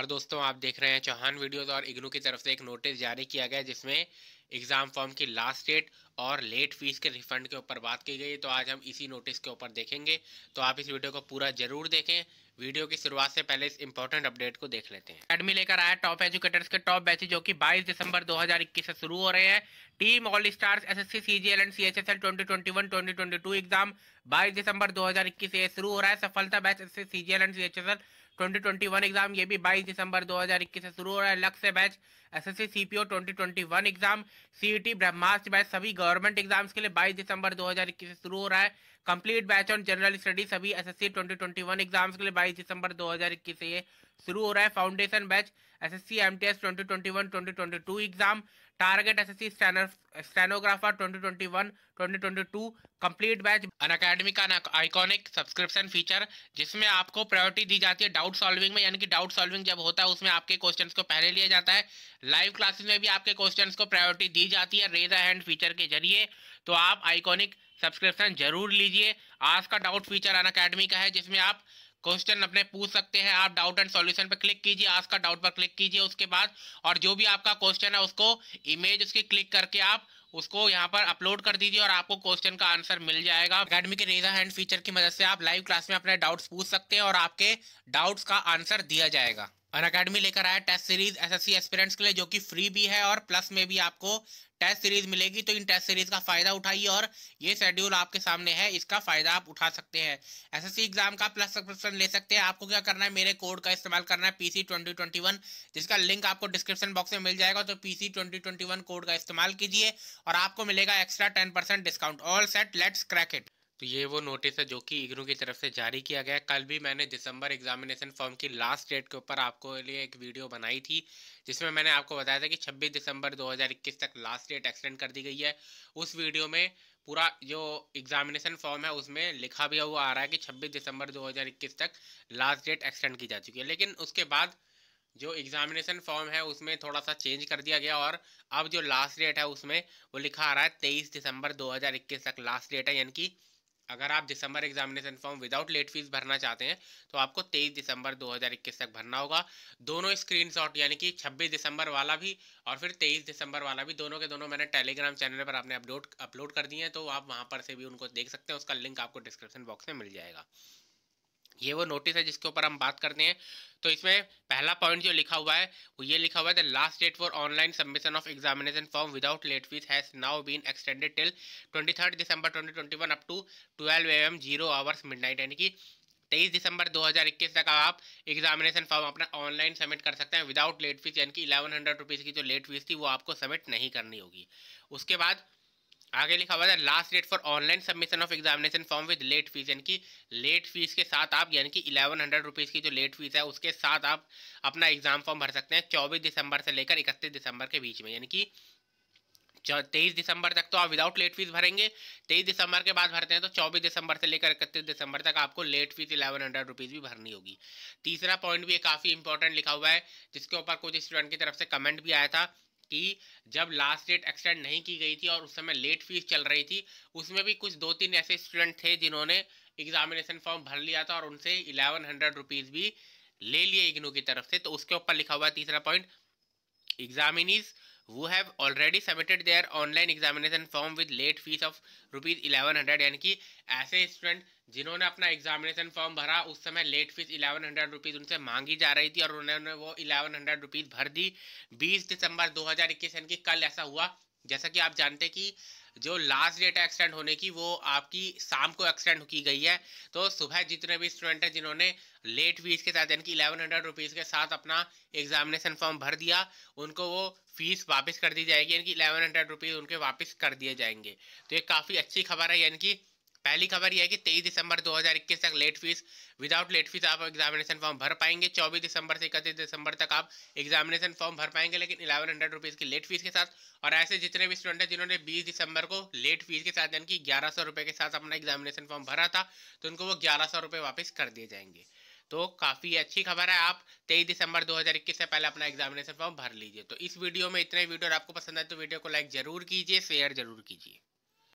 नमस्कार दोस्तों आप देख रहे हैं चौहान वीडियोस और इग्नू की तरफ से एक नोटिस जारी किया गया जिसमें एग्ज़ाम फॉर्म की लास्ट डेट और लेट फीस के रिफंड के ऊपर बात की गई तो आज हम इसी नोटिस के ऊपर देखेंगे तो आप इस वीडियो को पूरा जरूर देखें वीडियो की शुरुआत से पहले इस इंपॉर्टेंट अपडेट को देख लेते हैं अकेडमी लेकर आया टॉप एजुकेटर्स के टॉप बैच जो कि 22 दिसंबर 2021 से शुरू हो रहे हैं team all stars SSC CGL and CHSL 2021 2022 exam 22 दिसंबर 2021 से शुरू हो रहा है सफलता batch SSC CGL and CHSL 2021 exam ये भी 22 दिसंबर 2021 से शुरू हो रहा है लक्ष्य batch C CPO twenty exam CET Brahmastra batch सभी गवर्नमेंट एग्जाम्स के लिए 22 दिसंबर 2021 से शुरू हो रहा है complete batch on general study सभी एसएससी 2021 एग्जाम्स के लिए 22 दिसंबर 2021 से ये शुरू हो रहा है foundation batch SSC MTS 2021 2022 exam target S S C stenographer twenty twenty twenty one twenty two complete batch Unacademy का आइकॉनिक सब्सक्रिप्शन फीचर जिसमें आपको प्रायोरिटी दी जाती है डाउट सॉल्विंग में यानी कि डाउट सॉल्विंग जब होता है उसमें आपके क्वेश्चंस को पहले लिया जाता है लाइव क्लासेस में भी आपके क्वेश्चंस को प्रायोरिटी दी जाती है रेज हैंड फीचर के जरिए तो आप आइकॉनिक सब्सक्रिप्शन जरूर लीजिए आज का डाउट फीचर अन अकेडमी का है जिसमें आप क्वेश्चन अपने पूछ सकते हैं आप डाउट एंड सॉल्यूशन पर क्लिक कीजिए आज का डाउट पर क्लिक कीजिए उसके बाद और जो भी आपका क्वेश्चन है उसको इमेज उसकी क्लिक करके आप उसको यहाँ पर अपलोड कर दीजिए और आपको क्वेश्चन का आंसर मिल जाएगा अकेडमी के रेजा हैंड फीचर की मदद से आप लाइव क्लास में अपने डाउट्स पूछ सकते हैं और आपके डाउट्स का आंसर दिया जाएगा अन अकेडमी लेकर आया टेस्ट सीरीज एसएससी एस्पिरेंट्स के लिए जो कि फ्री भी है और प्लस में भी आपको टेस्ट सीरीज मिलेगी तो इन टेस्ट सीरीज का फायदा उठाइए और ये शेड्यूल आपके सामने है इसका फायदा आप उठा सकते हैं एसएससी एग्जाम का प्लस सब्सक्रिप्शन ले सकते हैं आपको क्या करना है मेरे कोड का इस्तेमाल करना है पीसी ट्वेंटी ट्वेंटी वन जिसका लिंक आपको डिस्क्रिप्शन बॉक्स में मिल जाएगा तो PC twenty twenty one code का इस्तेमाल कीजिए और आपको मिलेगा extra ten percent discount all set let's crack it तो ये वो नोटिस है जो कि इग्नू की तरफ से जारी किया गया कल भी मैंने दिसंबर एग्जामिनेशन फॉर्म की लास्ट डेट के ऊपर आपको लिए एक वीडियो बनाई थी जिसमें मैंने आपको बताया था कि 26 दिसंबर 2021 तक लास्ट डेट एक्सटेंड कर दी गई है उस वीडियो में पूरा जो एग्जामिनेशन फॉर्म है उसमें लिखा भी हुआ आ रहा है कि छब्बीस दिसंबर दो तक लास्ट डेट एक्सटेंड की जा चुकी है लेकिन उसके बाद जो एग्जामिनेशन फॉर्म है उसमें थोड़ा सा चेंज कर दिया गया और अब जो लास्ट डेट है उसमें वो लिखा आ रहा है तेईस दिसंबर दो तक लास्ट डेट है यानी कि अगर आप दिसंबर examination form without late fees भरना चाहते हैं तो आपको 23 दिसंबर 2021 तक भरना होगा दोनों स्क्रीनशॉट यानी कि 26 दिसंबर वाला भी और फिर 23 दिसंबर वाला भी दोनों के दोनों मैंने टेलीग्राम चैनल पर आपने अपलोड अपलोड कर दिए हैं तो आप वहाँ पर से भी उनको देख सकते हैं उसका लिंक आपको डिस्क्रिप्शन बॉक्स में मिल जाएगा ये वो नोटिस है जिसके ऊपर हम बात करते हैं तो इसमें पहला पॉइंट जो लिखा हुआ है वो ये लिखा हुआ है the last date for online submission of examination form without late fees has now been extended till twenty December 2021 up to 12 AM zero hours midnight यानी कि 23 दिसंबर 2021 तक आप एग्जामिनेशन फॉर्म अपना ऑनलाइन सबमिट कर सकते हैं विदाउट लेट फीस यानी कि इलेवन हंड्रेड रुपीज़ की जो लेट फीस थी वो आपको सबमिट नहीं करनी होगी उसके बाद आगे लिखा हुआ था last date for online submission of examination form with late fees यानी कि लेट फीस के साथ आप यानी कि इलेवन हंड्रेड रुपीज़ की जो लेट फीस है उसके साथ आप अपना एग्जाम फॉर्म भर सकते हैं चौबीस दिसंबर से लेकर इकतीस दिसंबर के बीच में यानी कि तेईस दिसंबर तक तो आप विदाउट लेट फीस भरेंगे तेईस दिसंबर के बाद भरते हैं तो चौबीस दिसंबर से लेकर इकतीस दिसंबर तक आपको late fees eleven hundred rupees भी भरनी होगी तीसरा पॉइंट भी काफ़ी इंपॉर्टेंट लिखा हुआ है जिसके ऊपर कुछ स्टूडेंट की तरफ से कमेंट भी आया था कि जब लास्ट डेट एक्सटेंड नहीं की गई थी और उस समय लेट फीस चल रही थी उसमें भी कुछ दो तीन ऐसे स्टूडेंट थे जिन्होंने एग्जामिनेशन फॉर्म भर लिया था और उनसे इलेवन हंड्रेड रुपीज़ भी ले लिए इग्नू की तरफ से तो उसके ऊपर लिखा हुआ तीसरा point examinees who have already submitted their online examination form with late fees of rupees eleven hundred यानी कि ऐसे स्टूडेंट जिन्होंने अपना एग्जामिनेशन फॉर्म भरा उस समय late fees eleven hundred rupees उनसे मांगी जा रही थी और उन्होंने वो इलेवन हंड्रेड रुपीज़ भर दी बीस दिसंबर दो हज़ार इक्कीस यानी कि कल ऐसा हुआ जैसा कि आप जानते हैं कि जो लास्ट डेट है एक्सटेंड होने की वो आपकी शाम को एक्सटेंड की गई है तो सुबह जितने भी स्टूडेंट हैं जिन्होंने लेट फीस के साथ यानी कि इलेवन हंड्रेड रुपीज़ के साथ अपना एग्जामिनेशन फॉर्म भर दिया उनको वो फीस वापस कर दी जाएगी यानी कि इलेवन हंड्रेड रुपीज़ उनके वापस कर दिए जाएंगे तो ये काफ़ी अच्छी खबर है यानी कि पहली खबर यह है कि 23 दिसंबर 2021 तक late fees without late fees आप एग्जामिनेशन फॉर्म भर पाएंगे 24 दिसंबर से इकतीस दिसंबर तक आप एग्जामिनेशन फॉर्म भर पाएंगे लेकिन इलेवन हंड्रेड रुपीज़ की लेट फीस के साथ और ऐसे जितने भी स्टूडेंट हैं जिन्होंने 20 दिसंबर को लेट फीस के साथ यानी कि ग्यारह सौ के साथ अपना एग्जामिनेशन फॉर्म भरा था तो उनको वो ग्यारह सौ वापस कर दिए जाएंगे तो काफ़ी अच्छी खबर है आप 23 दिसंबर 2021 से पहले अपना एग्जामिनेशन फॉर्म भर लीजिए तो इस वीडियो में इतने वीडियो और आपको पसंद आए तो वीडियो को लाइक जरूर कीजिए शेयर जरूर कीजिए